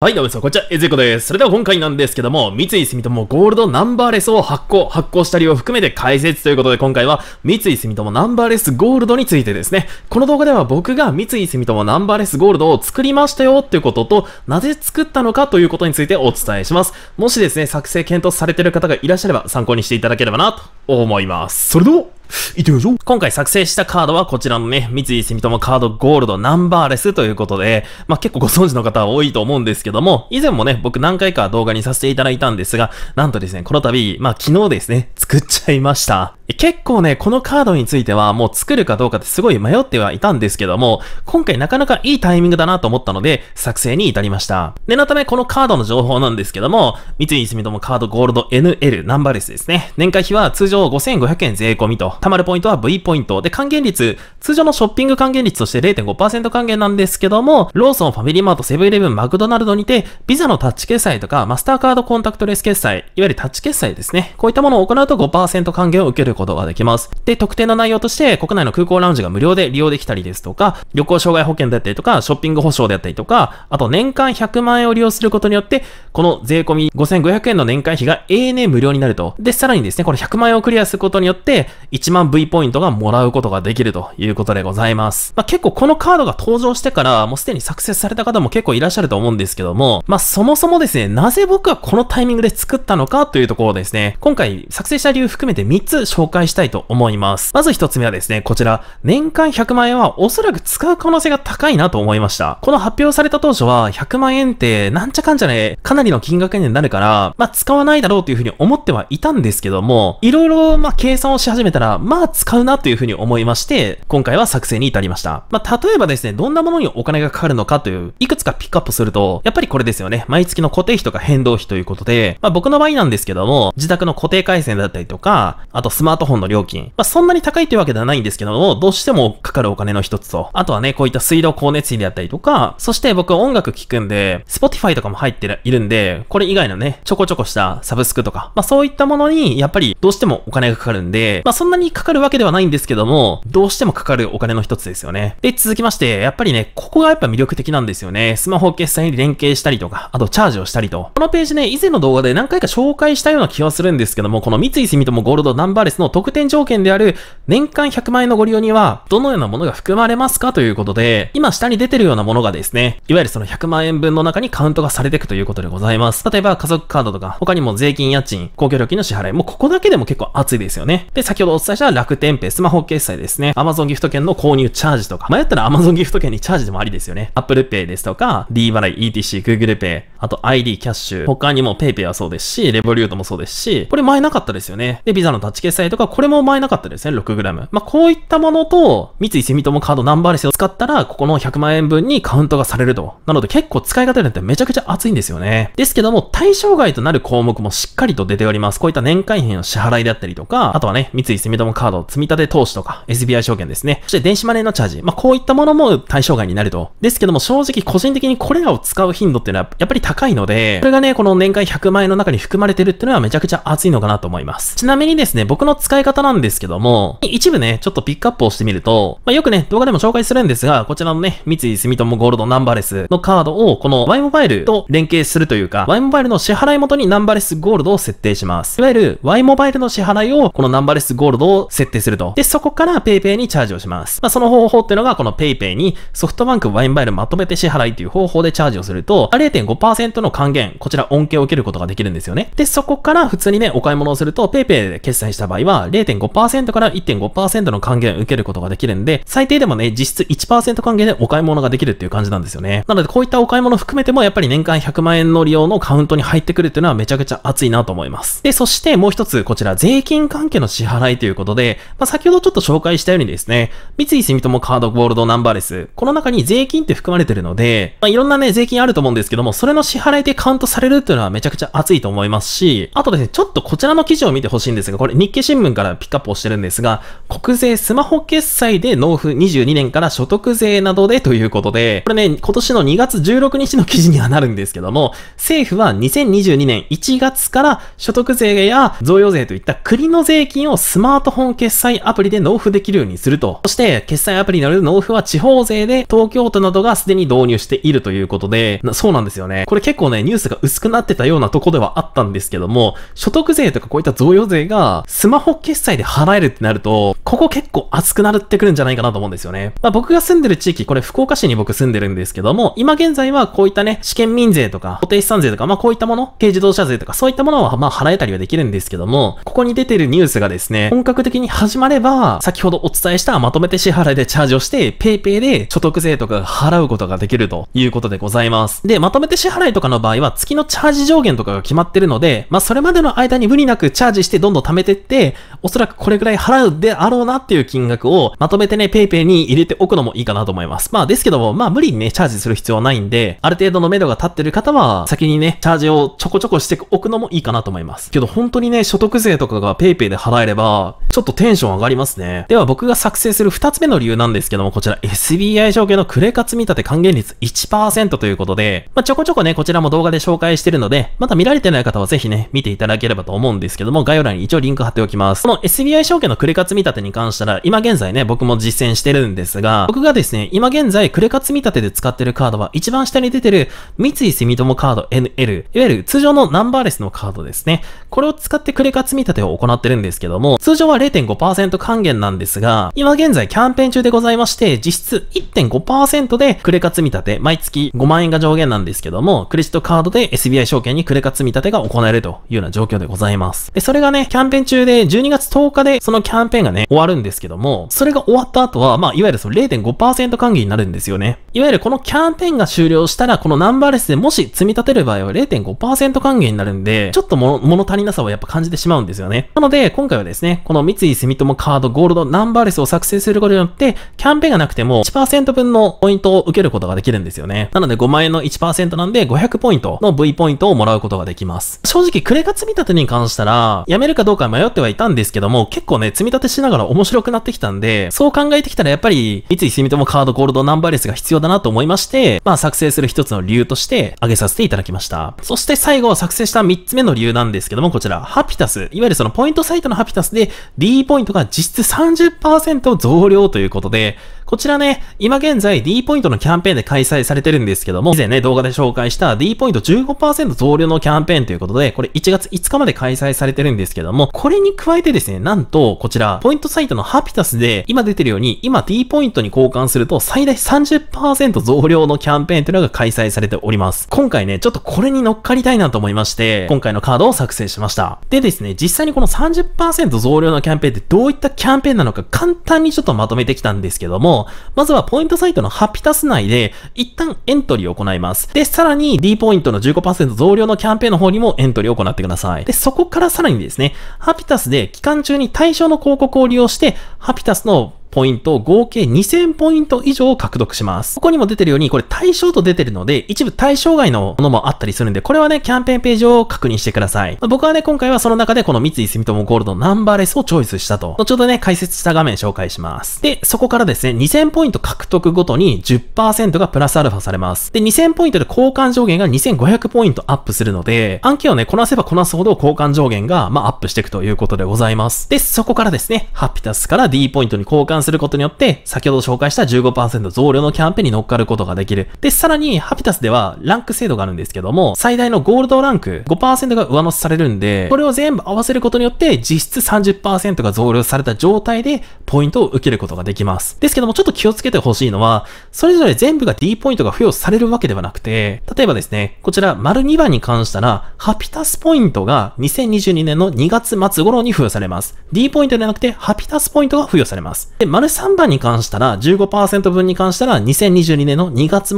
はい、どうも皆さん、こんにちは、えずいこです。それでは今回なんですけども、三井住友ゴールドナンバーレスを発行、発行した理由を含めて解説ということで、今回は三井住友ナンバーレスゴールドについてですね、この動画では僕が三井住友ナンバーレスゴールドを作りましたよっていうことと、なぜ作ったのかということについてお伝えします。もしですね、作成検討されている方がいらっしゃれば参考にしていただければなと思います。それでは、行ってみましょう。今回作成したカードはこちらのね、三井住友カードゴールドナンバーレスということで、まあ、結構ご存知の方は多いと思うんですけども、以前もね、僕何回か動画にさせていただいたんですが、なんとですね、この度、まあ、昨日ですね、作っちゃいました。結構ね、このカードについてはもう作るかどうかってすごい迷ってはいたんですけども、今回なかなかいいタイミングだなと思ったので、作成に至りました。で、なためこのカードの情報なんですけども、三井住友カードゴールド NL ナンバーレスですね。年会費は通常5500円税込みと貯まるポイントは V ポイント。で、還元率、通常のショッピング還元率として0.5%還元なんですけども、ローソン、ファミリーマート、セブンイレブン、マクドナルドにて、ビザのタッチ決済とか、マスターカードコンタクトレス決済、いわゆるタッチ決済ですね。こういったものを行うと5%還元を受けることができます。で、特定の内容として、国内の空港ラウンジが無料で利用できたりですとか、旅行障害保険であったりとか、ショッピング保証であったりとか、あと年間100万円を利用することによって、この税込み5500円の年会費が永年無料になると。で、さらにですね、これ100万円をクリアすることによって、1万 V ポイントがもらうことができるということでございます。まあ、結構このカードが登場してから、もうすでに作成された方も結構いらっしゃると思うんですけども、まあ、そもそもですね、なぜ僕はこのタイミングで作ったのかというところですね、今回作成した理由含めて3つ紹介したいと思います。まず1つ目はですね、こちら、年間100万円はおそらく使う可能性が高いなと思いました。この発表された当初は、100万円ってなんちゃかんちゃね、かなりの金額になるから、まあ、使わないだろうというふうに思ってはいたんですけども、いろいろ、ま、計算をし始めたら、まあ使うなというふうに思いまして、今回は作成に至りました。まあ例えばですね、どんなものにお金がかかるのかという、いくつかピックアップすると、やっぱりこれですよね。毎月の固定費とか変動費ということで、まあ僕の場合なんですけども、自宅の固定回線だったりとか、あとスマートフォンの料金。まあそんなに高いというわけではないんですけども、どうしてもかかるお金の一つと、あとはね、こういった水道光熱費であったりとか、そして僕音楽聴くんで、Spotify とかも入っているんで、これ以外のね、ちょこちょこしたサブスクとか、まあそういったものに、やっぱりどうしてもお金がかかるんで、まあそんなににかかるわけではないんですけども、どうしてもかかるお金の一つですよね。で、続きまして、やっぱりね、ここがやっぱ魅力的なんですよね。スマホ決済に連携したりとか、あとチャージをしたりと。このページね、以前の動画で何回か紹介したような気はするんですけども、この三井住友ゴールドナンバーレスの特典条件である、年間100万円のご利用には、どのようなものが含まれますかということで、今下に出てるようなものがですね、いわゆるその100万円分の中にカウントがされていくということでございます。例えば、家族カードとか、他にも税金、家賃、公共料金の支払い、もうここだけでも結構熱いですよね。で、先ほどお伝えしては楽天ペイ、スマホ決済ですね。Amazon ギフト券の購入チャージとか。迷ったら Amazon ギフト券にチャージでもありですよね。Apple Pay ですとか、D 払い、ETC、Google Pay。あと ID、キャッシュ、他にも PayPay はそうですし、レボリュートもそうですし、これ前なかったですよね。で、ビザのタッチ決済とか、これも前なかったですね、6g。まあ、こういったものと、三井住友カードナンバーレスを使ったら、ここの100万円分にカウントがされると。なので結構使い方によってめちゃくちゃ熱いんですよね。ですけども、対象外となる項目もしっかりと出ております。こういった年会費の支払いであったりとか、あとはね、三井住友カード積立投資とか、SBI 証券ですね。そして電子マネーのチャージ。まあ、こういったものも対象外になると。ですけども、正直個人的にこれらを使う頻度っていうのは、やっぱり高いので、それがね、この年間100万円の中に含まれてるっていうのはめちゃくちゃ熱いのかなと思います。ちなみにですね、僕の使い方なんですけども、一部ね、ちょっとピックアップをしてみると、まあ、よくね、動画でも紹介するんですが、こちらのね、三井住友ゴールドナンバーレスのカードを、この Y モバイルと連携するというか、Y モバイルの支払い元にナンバーレスゴールドを設定します。いわゆる Y モバイルの支払いを、このナンバーレスゴールドを設定すると。で、そこから PayPay にチャージをします。まあ、その方法っていうのが、この PayPay にソフトバンク Y モバイルまとめて支払いという方法でチャージをすると、0.5% 10%の還元、こちら恩恵を受けることができるんですよね。で、そこから普通にね、お買い物をすると、PayPay で決済した場合は、0.5%から1.5%の還元を受けることができるんで、最低でもね、実質1%還元でお買い物ができるっていう感じなんですよね。なので、こういったお買い物含めても、やっぱり年間100万円の利用のカウントに入ってくるっていうのはめちゃくちゃ熱いなと思います。で、そしてもう一つ、こちら、税金関係の支払いということで、まあ、先ほどちょっと紹介したようにですね、三井住友カードゴールドナンバーレス、この中に税金って含まれてるので、まあ、いろんなね、税金あると思うんですけども、それの支払いでカウントされるというのはめちゃくちゃ熱いと思いますし、あとですね、ちょっとこちらの記事を見てほしいんですが、これ日経新聞からピックアップをしてるんですが、国税スマホ決済で納付22年から所得税などでということで、これね、今年の2月16日の記事にはなるんですけども、政府は2022年1月から所得税や贈与税といった国の税金をスマートフォン決済アプリで納付できるようにすると。そして、決済アプリによる納付は地方税で東京都などがすでに導入しているということで、そうなんですよね。これれ結構ね、ニュースが薄くなってたようなとこではあったんですけども、所得税とかこういった贈与税がスマホ決済で払えるってなると、ここ結構熱くなるってくるんじゃないかなと思うんですよね。まあ僕が住んでる地域、これ福岡市に僕住んでるんですけども、今現在はこういったね、試験民税とか、固定資産税とか、まあこういったもの、軽自動車税とか、そういったものはまあ払えたりはできるんですけども、ここに出てるニュースがですね、本格的に始まれば、先ほどお伝えしたまとめて支払いでチャージをして、PayPay で所得税とか払うことができるということでございます。で、まとめて支払い台とかの場合は月のチャージ上限とかが決まってるので、まあそれまでの間に無理なくチャージしてどんどん貯めてって、おそらくこれぐらい払うであろうなっていう金額をまとめてね、PayPay に入れておくのもいいかなと思います。まあですけども、まあ無理にね、チャージする必要はないんで、ある程度の目処が立ってる方は先にね、チャージをちょこちょこしておくのもいいかなと思います。けど本当にね、所得税とかが PayPay で払えれば、ちょっとテンション上がりますね。では僕が作成する2つ目の理由なんですけども、こちら SBI 証券のクレカ積立還元率1%ということで、まあちょこちょこね、こちらも動画で紹介してるので、まだ見られてない方はぜひね、見ていただければと思うんですけども、概要欄に一応リンク貼っておきます。この SBI 証券のクレカ積み立てに関したら、今現在ね、僕も実践してるんですが、僕がですね、今現在クレカ積み立てで使ってるカードは、一番下に出てる三井住友カード NL、いわゆる通常のナンバーレスのカードですね。これを使ってクレカ積み立てを行ってるんですけども、通常は0.5%還元なんですが、今現在キャンペーン中でございまして、実質1.5%でクレカ積み立て、毎月5万円が上限なんですけども、クレジットカードで SBI 証券にクレカ積み立てが行えるというような状況でございます。で、それがね、キャンペーン中で12月10日でそのキャンペーンがね、終わるんですけども、それが終わった後は、まあ、いわゆるその0.5%還元になるんですよね。いわゆるこのキャンペーンが終了したら、このナンバーレスでもし積み立てる場合は0.5%還元になるんで、ちょっと物足りなさをやっぱ感じてしまうんですよね。なので、今回はですね、この三井住友カードゴールドナンバーレスを作成することによって、キャンペーンがなくても1%分のポイントを受けることができるんですよね。なので5万円の1%なんで500ポイントの V ポイントをもらうことができます。正直、クレカ積み立てに関したら、やめるかどうか迷ってはいたんですけども、結構ね、積み立てしながら面白くなってきたんで、そう考えてきたらやっぱり、三井住友カードゴールドナンバーレスが必要だなと思いまして、まあ作成する一つの理由として挙げさせていただきました。そして最後、作成した3つ目の理由なんですけども、こちら、ハピタス、いわゆるそのポイントサイトのハピタスで、D ポイントが実質30%増量ということで、こちらね、今現在 D ポイントのキャンペーンで開催されてるんですけども、以前ね、動画で紹介し D ポイント15%増量のキャンペーンということで、これ1月5日まで開催されてるんですけども、これに加えてですね、なんと、こちら、ポイントサイトのハピタスで、今出てるように、今 D ポイントに交換すると、最大30%増量のキャンペーンというのが開催されております。今回ね、ちょっとこれに乗っかりたいなと思いまして、今回のカードを作成しました。でですね、実際にこの30%増量のキャンペーンってどういったキャンペーンなのか簡単にちょっとまとめてきたんですけども、まずはポイントサイトのハピタス内で、一旦エントリーを行います。で、さらに、に D ポイントの15%増量のキャンペーンの方にもエントリーを行ってください。で、そこからさらにですね、ハピタスで期間中に対象の広告を利用して、ハピタスのポイント、合計2000ポイント以上を獲得します。ここにも出てるように、これ対象と出てるので、一部対象外のものもあったりするんで、これはね、キャンペーンページを確認してください。ま僕はね、今回はその中でこの三井住友ゴールドナンバーレスをチョイスしたと。後ほどね、解説した画面紹介します。で、そこからですね、2000ポイント獲得ごとに10%がプラスアルファされます。で、2000ポイントで交換上限が2500ポイントアップするので、案件をね、こなせばこなすほど交換上限が、まあ、アップしていくということでございます。で、そこからですね、ハピタスから D ポイントに交換することによって、先ほど紹介した15%増量のキャンペーンに乗っかることができる。で、さらに、ハピタスでは、ランク制度があるんですけども、最大のゴールドランク5%が上乗せされるんで、これを全部合わせることによって、実質30%が増量された状態で、ポイントを受けることができます。ですけども、ちょっと気をつけてほしいのは、それぞれ全部が D ポイントが付与されるわけではなくて、例えばですね、こちら、丸2番に関したら、ハピタスポイントが2022年の2月末頃に付与されます。D ポイントではなくて、ハピタスポイントが付与されます。で、丸3番に関したら、15%分に関したら、2022年の2月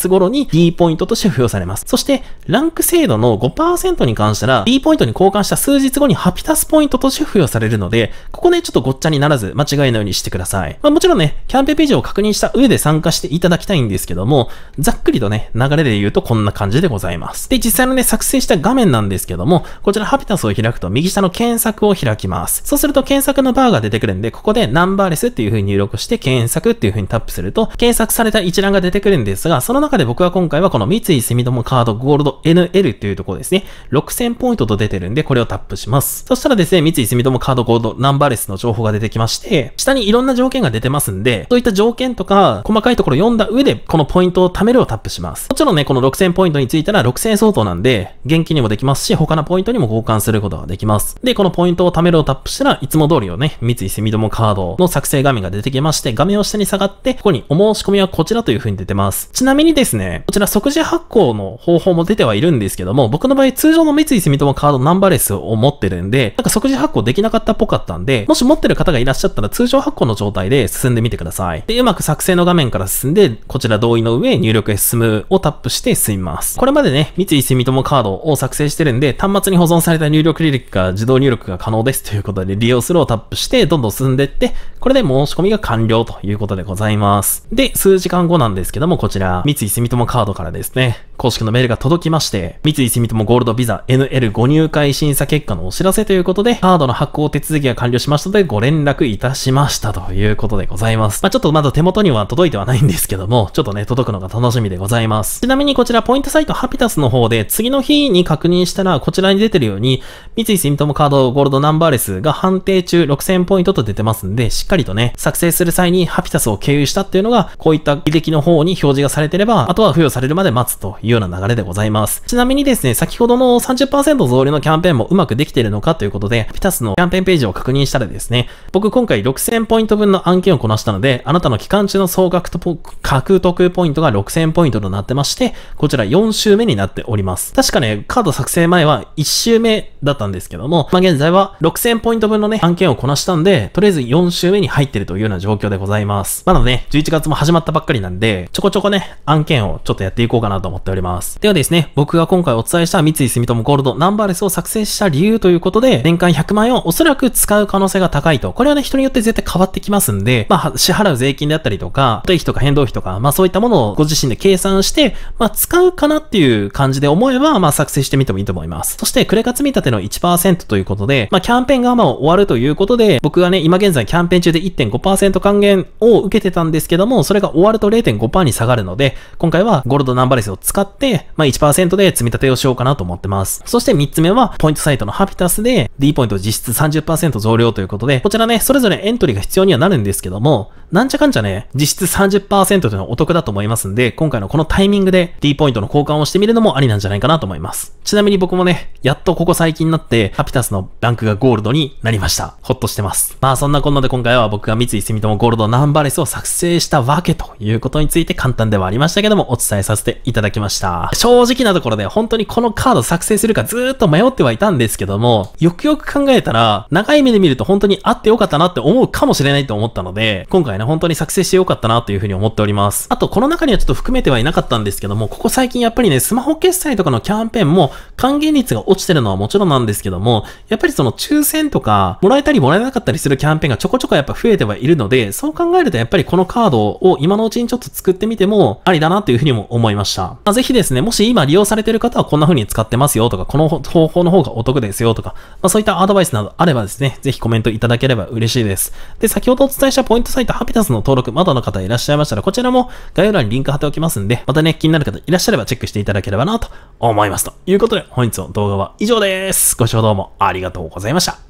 末頃に D ポイントとして付与されます。そして、ランク制度の5%に関したら、D ポイントに交換した数日後にハピタスポイントとして付与されるので、ここね、ちょっとごっちゃにならず、間違いないようにしてください。まあ、もちろんね、キャンペーンページを確認した上で参加していただきたいんですけども、ざっくりとね、流れで言うとこんな感じでございます。で、実際のね、作成した画面なんですけども、こちらハピタスを開くと、右下の検索を開きます。そうすると検索のバーが出てくるんで、ここでナンバーレスっていう風に入力して検索っていう風にタップすると検索された一覧が出てくるんですが、その中で僕は今回はこの三井住友カードゴールド NL っていうところですね。6000ポイントと出てるんで、これをタップします。そしたらですね、三井住友カードゴールドナンバーレスの情報が出てきまして、下にいろんな条件が出てますんで、そういった条件とか、細かいところ読んだ上で、このポイントを貯めるをタップします。もちろんね、この6000ポイントについたら6000相当なんで、現金にもできますし、他のポイントにも交換することができます。で、このポイントを貯めるをタップしたらいつも通りをね、三井住友カードの作成正画面が出てきまして、画面を下に下がって、ここにお申し込みはこちらという風に出てます。ちなみにですね、こちら即時発行の方法も出てはいるんですけども、僕の場合通常の三井住友カードナンバーレスを持ってるんで、なんか即時発行できなかったっぽかったんで、もし持ってる方がいらっしゃったら通常発行の状態で進んでみてください。で、うまく作成の画面から進んで、こちら同意の上入力へ進むをタップして進みます。これまでね、三井住友カードを作成してるんで、端末に保存された入力履歴が自動入力が可能ですということで利用するをタップして、どんどん進んでいって、これで申し込みが完了ということでございます。で、数時間後なんですけども、こちら、三井住友カードからですね、公式のメールが届きまして、三井住友ゴールドビザ NL ご入会審査結果のお知らせということで、カードの発行手続きが完了しましたので、ご連絡いたしましたということでございます。まあ、ちょっとまだ手元には届いてはないんですけども、ちょっとね、届くのが楽しみでございます。ちなみにこちら、ポイントサイトハピタスの方で、次の日に確認したら、こちらに出てるように、三井住友カードゴールドナンバーレスが判定中6000ポイントと出てますんで、しっかりとね、作成する際にハピタスを経由したっていうのが、こういった履歴の方に表示がされてれば、あとは付与されるまで待つといういうような流れでございます。ちなみにですね、先ほどの30%増量のキャンペーンもうまくできているのかということで、ピタスのキャンペーンページを確認したらですね、僕今回6000ポイント分の案件をこなしたので、あなたの期間中の総額と獲得ポイントが6000ポイントとなってまして、こちら4週目になっております。確かね、カード作成前は1週目だったんですけども、まあ、現在は6000ポイント分のね、案件をこなしたんで、とりあえず4週目に入ってるというような状況でございます。まだね、11月も始まったばっかりなんで、ちょこちょこね、案件をちょっとやっていこうかなと思っております。ではですね、僕が今回お伝えした三井住友ゴールドナンバーレスを作成した理由ということで、年間100万円をおそらく使う可能性が高いと。これはね、人によって絶対変わってきますんで、まあ、支払う税金であったりとか、固定費とか変動費とか、まあそういったものをご自身で計算して、まあ使うかなっていう感じで思えば、まあ作成してみてもいいと思います。そして、クレカ立ての1%ということで、まあ、キャンペーンがまあ終わるということで、僕はね、今現在キャンペーン中で1.5%還元を受けてたんですけども、それが終わると0.5%に下がるので、今回はゴールドナンバレスを使って、まあ、1%で積み立てをしようかなと思ってます。そして3つ目は、ポイントサイトのハピタスで D ポイント実質30%増量ということで、こちらね、それぞれエントリーが必要にはなるんですけども、なんちゃかんちゃね、実質30%というのはお得だと思いますんで、今回のこのタイミングで D ポイントの交換をしてみるのもありなんじゃないかなと思います。ちなみに僕もね、やっとここ最近近になって、ハピタスのランクがゴールドになりました。ほっとしてます。まあそんなこんなで今回は僕が三井住友ゴールドナンバレスを作成したわけということについて簡単ではありましたけども、お伝えさせていただきました。正直なところで本当にこのカード作成するかずーっと迷ってはいたんですけども、よくよく考えたら、長い目で見ると本当にあってよかったなって思うかもしれないと思ったので、今回ね、本当に作成してよかったなというふうに思っております。あと、この中にはちょっと含めてはいなかったんですけども、ここ最近やっぱりね、スマホ決済とかのキャンペーンも還元率が落ちてるのはもちろんなんですけども、やっぱりその抽選とか、もらえたりもらえなかったりするキャンペーンがちょこちょこやっぱ増えてはいるので、そう考えるとやっぱりこのカードを今のうちにちょっと作ってみてもありだなというふうにも思いました。まあ、ぜひですね、もし今利用されてる方はこんな風に使ってますよとか、この方法の方がお得ですよとか、まあ、そういったアドバイスなどあればですね、ぜひコメントいただければ嬉しいです。で、先ほどお伝えしたポイントサイトハピタスの登録まだの方いらっしゃいましたら、こちらも概要欄にリンク貼っておきますんで、またね、気になる方いらっしゃればチェックしていただければなと思います。ということで、本日の動画は以上です。。ご視聴どうもありがとうございました。